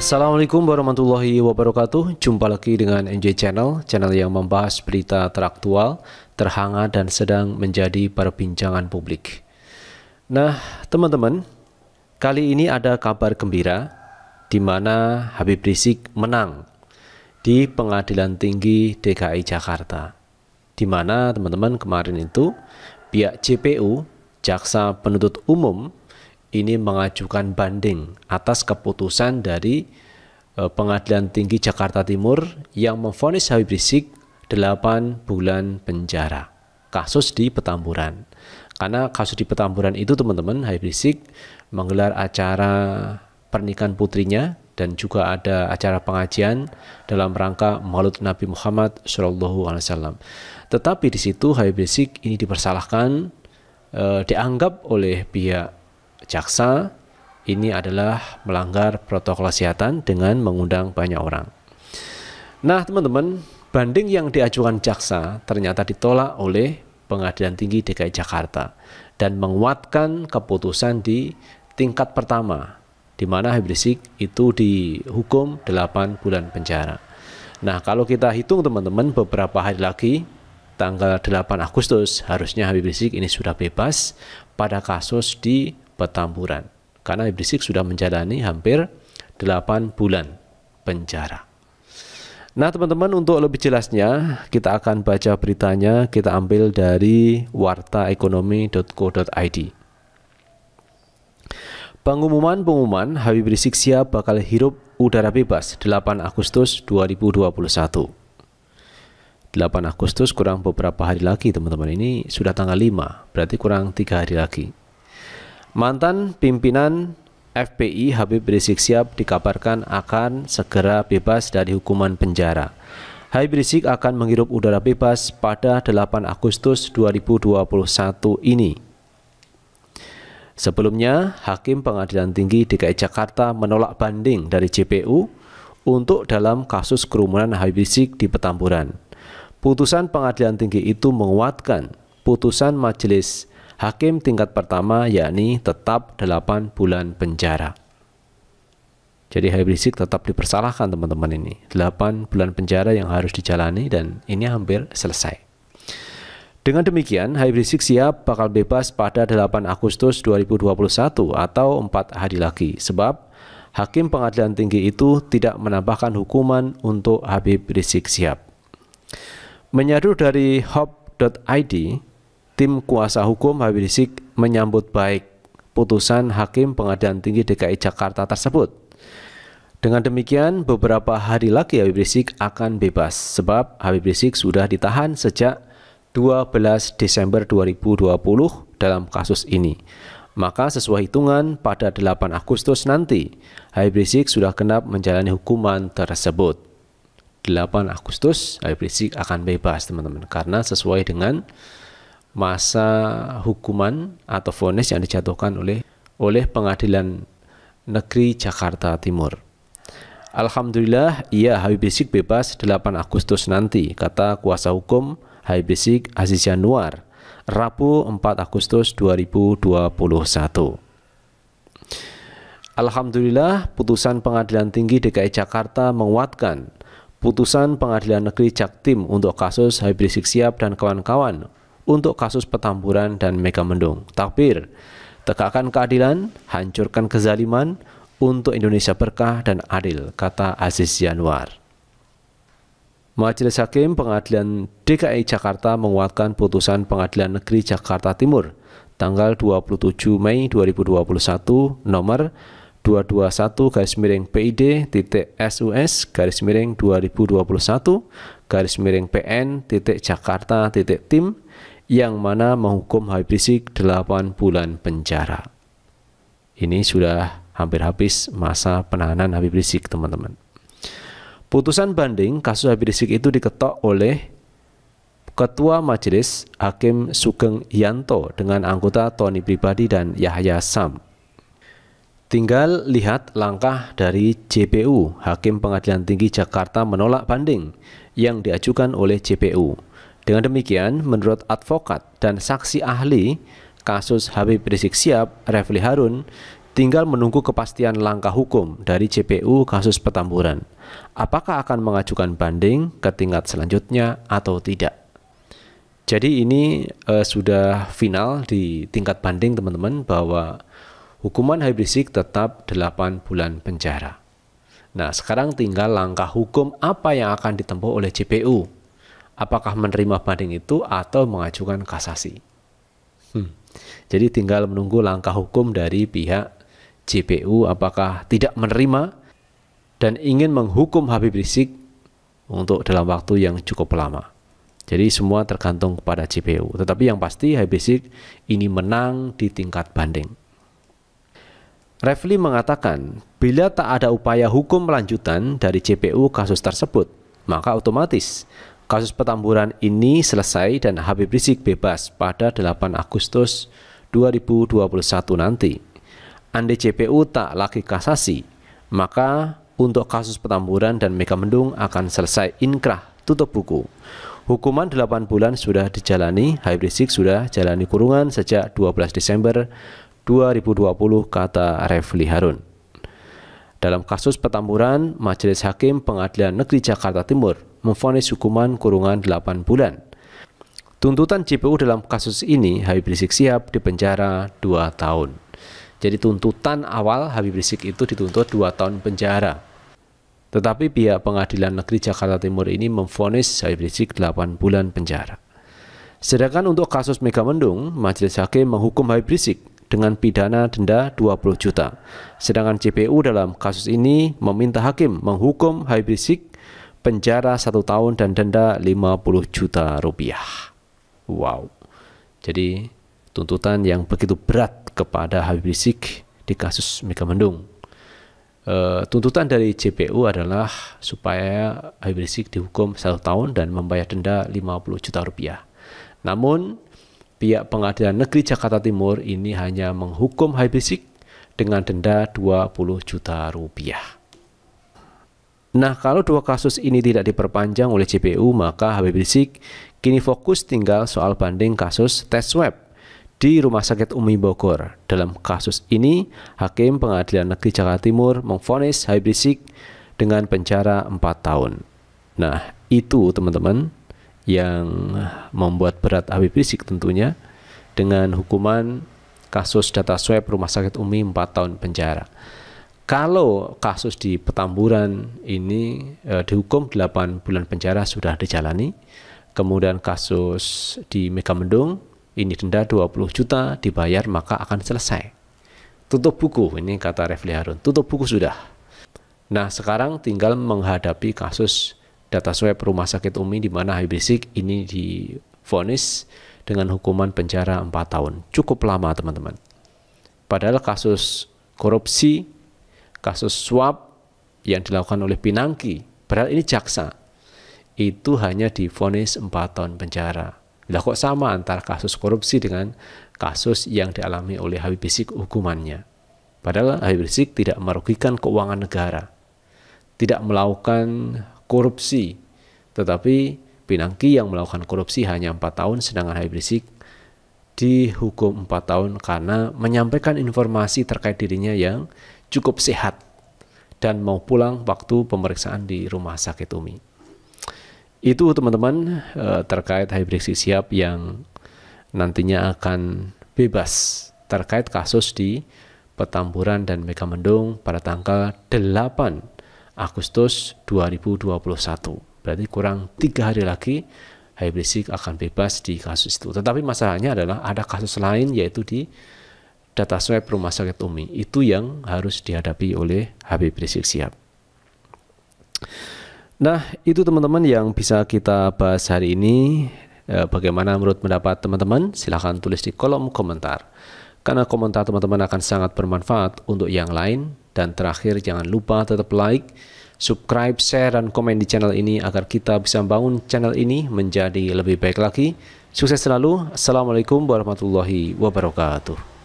Assalamualaikum warahmatullahi wabarakatuh Jumpa lagi dengan NJ Channel Channel yang membahas berita teraktual Terhangat dan sedang menjadi perbincangan publik Nah teman-teman Kali ini ada kabar gembira di mana Habib Rizik menang di Pengadilan Tinggi DKI Jakarta di mana teman-teman kemarin itu pihak JPU Jaksa Penuntut Umum ini mengajukan banding atas keputusan dari eh, Pengadilan Tinggi Jakarta Timur yang memfonis Habib Rizik 8 bulan penjara. Kasus di Petamburan. Karena kasus di Petamburan itu teman-teman Habib Rizik menggelar acara pernikahan putrinya dan juga ada acara pengajian dalam rangka Maulid Nabi Muhammad Shallallahu Alaihi Wasallam. Tetapi di situ Habib Rizik ini dipersalahkan, eh, dianggap oleh pihak jaksa ini adalah melanggar protokol kesehatan dengan mengundang banyak orang. Nah, teman-teman, banding yang diajukan jaksa ternyata ditolak oleh Pengadilan Tinggi DKI Jakarta dan menguatkan keputusan di tingkat pertama di mana Habib Rizik itu dihukum 8 bulan penjara. Nah, kalau kita hitung teman-teman beberapa hari lagi tanggal 8 Agustus harusnya Habib Rizik ini sudah bebas pada kasus di petamburan. Karena Iblis sudah menjalani hampir 8 bulan penjara. Nah teman-teman untuk lebih jelasnya kita akan baca beritanya kita ambil dari wartaekonomi.co.id Pengumuman-pengumuman Habib Rizik siap bakal hirup udara bebas 8 Agustus 2021 8 Agustus kurang beberapa hari lagi teman-teman ini sudah tanggal 5 berarti kurang tiga hari lagi Mantan pimpinan FPI Habib Rizik Siap dikabarkan akan segera bebas dari hukuman penjara. Habib Rizik akan menghirup udara bebas pada 8 Agustus 2021 ini. Sebelumnya, Hakim Pengadilan Tinggi DKI Jakarta menolak banding dari JPU untuk dalam kasus kerumunan Habib Rizik di Petamburan. Putusan Pengadilan Tinggi itu menguatkan putusan Majelis hakim tingkat pertama yakni tetap 8 bulan penjara. Jadi Habib Rizik tetap dipersalahkan teman-teman ini. 8 bulan penjara yang harus dijalani dan ini hampir selesai. Dengan demikian, Habib Rizik siap bakal bebas pada 8 Agustus 2021 atau 4 hari lagi sebab hakim pengadilan tinggi itu tidak menambahkan hukuman untuk Habib Rizik siap. Menyadu dari hop.id, tim kuasa hukum Habib Rizik menyambut baik putusan Hakim Pengadilan Tinggi DKI Jakarta tersebut. Dengan demikian, beberapa hari lagi Habib Rizik akan bebas sebab Habib Rizik sudah ditahan sejak 12 Desember 2020 dalam kasus ini. Maka sesuai hitungan pada 8 Agustus nanti, Habib Rizik sudah genap menjalani hukuman tersebut. 8 Agustus Habib Rizik akan bebas teman-teman karena sesuai dengan masa hukuman atau vonis yang dijatuhkan oleh oleh Pengadilan Negeri Jakarta Timur. Alhamdulillah, ia Habib Rizik bebas 8 Agustus nanti, kata kuasa hukum Habib Rizik Aziz Januar, Rabu 4 Agustus 2021. Alhamdulillah, putusan Pengadilan Tinggi DKI Jakarta menguatkan putusan Pengadilan Negeri Jaktim untuk kasus Habib Rizik Siap dan kawan-kawan untuk kasus Petamburan dan Megamendung. Takbir, tegakkan keadilan, hancurkan kezaliman untuk Indonesia berkah dan adil, kata Aziz Yanwar. Majelis Hakim Pengadilan DKI Jakarta menguatkan putusan Pengadilan Negeri Jakarta Timur tanggal 27 Mei 2021 nomor 221 garis miring PID titik SUS garis miring 2021 garis miring PN titik Jakarta titik Tim yang mana menghukum Habib Rizik 8 bulan penjara. Ini sudah hampir habis masa penahanan Habib Rizik, teman-teman. Putusan banding kasus Habib Rizik itu diketok oleh Ketua Majelis Hakim Sugeng Yanto dengan anggota Tony Pribadi dan Yahya Sam. Tinggal lihat langkah dari JPU, Hakim Pengadilan Tinggi Jakarta menolak banding yang diajukan oleh JPU. Dengan demikian, menurut advokat dan saksi ahli, kasus Habib Rizik Siap, Refli Harun, tinggal menunggu kepastian langkah hukum dari CPU kasus Petamburan. Apakah akan mengajukan banding ke tingkat selanjutnya atau tidak? Jadi ini eh, sudah final di tingkat banding teman-teman bahwa hukuman Habib Rizik tetap 8 bulan penjara. Nah, sekarang tinggal langkah hukum apa yang akan ditempuh oleh CPU apakah menerima banding itu atau mengajukan kasasi. Hmm. Jadi tinggal menunggu langkah hukum dari pihak JPU apakah tidak menerima dan ingin menghukum Habib Rizik untuk dalam waktu yang cukup lama. Jadi semua tergantung kepada JPU. Tetapi yang pasti Habib Rizik ini menang di tingkat banding. Refli mengatakan, bila tak ada upaya hukum lanjutan dari JPU kasus tersebut, maka otomatis Kasus Petamburan ini selesai dan Habib Rizik bebas pada 8 Agustus 2021 nanti. Andai JPU tak lagi kasasi, maka untuk kasus Petamburan dan Megamendung akan selesai inkrah tutup buku. Hukuman 8 bulan sudah dijalani, Habib Rizik sudah jalani kurungan sejak 12 Desember 2020 kata Refli Harun. Dalam kasus Petamburan, Majelis Hakim Pengadilan Negeri Jakarta Timur memfonis hukuman kurungan 8 bulan. Tuntutan JPU dalam kasus ini Habib Rizik siap dipenjara 2 tahun. Jadi tuntutan awal Habib Rizik itu dituntut 2 tahun penjara. Tetapi pihak Pengadilan Negeri Jakarta Timur ini memfonis Habib Rizik 8 bulan penjara. Sedangkan untuk kasus Megamendung, Majelis Hakim menghukum Habib Rizik dengan pidana denda 20 juta. Sedangkan CPU dalam kasus ini meminta hakim menghukum Habib Rizik penjara satu tahun dan denda 50 juta rupiah. Wow. Jadi tuntutan yang begitu berat kepada Habib Rizik di kasus Megamendung. E, tuntutan dari JPU adalah supaya Habib Rizik dihukum satu tahun dan membayar denda 50 juta rupiah. Namun pihak pengadilan negeri Jakarta Timur ini hanya menghukum Habib Rizik dengan denda 20 juta rupiah. Nah, kalau dua kasus ini tidak diperpanjang oleh JPU, maka Habib Rizik kini fokus tinggal soal banding kasus tes swab di Rumah Sakit Umi Bogor. Dalam kasus ini, Hakim Pengadilan Negeri Jakarta Timur mengvonis Habib Rizik dengan penjara 4 tahun. Nah, itu teman-teman yang membuat berat Habib Rizik tentunya dengan hukuman kasus data swab Rumah Sakit Umi 4 tahun penjara. Kalau kasus di Petamburan ini eh, dihukum 8 bulan penjara sudah dijalani. Kemudian kasus di Megamendung ini denda 20 juta dibayar maka akan selesai. Tutup buku ini kata Refli Harun, tutup buku sudah. Nah, sekarang tinggal menghadapi kasus data swab rumah sakit Umi di mana Habib Rizik ini difonis dengan hukuman penjara 4 tahun. Cukup lama, teman-teman. Padahal kasus korupsi kasus suap yang dilakukan oleh Pinangki, padahal ini jaksa, itu hanya difonis 4 tahun penjara. Lah kok sama antara kasus korupsi dengan kasus yang dialami oleh Habib Rizik hukumannya? Padahal Habib Rizik tidak merugikan keuangan negara, tidak melakukan korupsi, tetapi Pinangki yang melakukan korupsi hanya empat tahun, sedangkan Habib Rizik dihukum 4 tahun karena menyampaikan informasi terkait dirinya yang cukup sehat dan mau pulang waktu pemeriksaan di rumah sakit Umi. Itu teman-teman eh, terkait hibriksi siap yang nantinya akan bebas terkait kasus di Petamburan dan Megamendung pada tanggal 8 Agustus 2021. Berarti kurang tiga hari lagi hybrid akan bebas di kasus itu. Tetapi masalahnya adalah ada kasus lain yaitu di data swab rumah sakit Umi. Itu yang harus dihadapi oleh Habib Rizik Sihab. Nah, itu teman-teman yang bisa kita bahas hari ini. E, bagaimana menurut pendapat teman-teman? Silahkan tulis di kolom komentar. Karena komentar teman-teman akan sangat bermanfaat untuk yang lain. Dan terakhir, jangan lupa tetap like, subscribe, share, dan komen di channel ini agar kita bisa membangun channel ini menjadi lebih baik lagi. Sukses selalu. Assalamualaikum warahmatullahi wabarakatuh.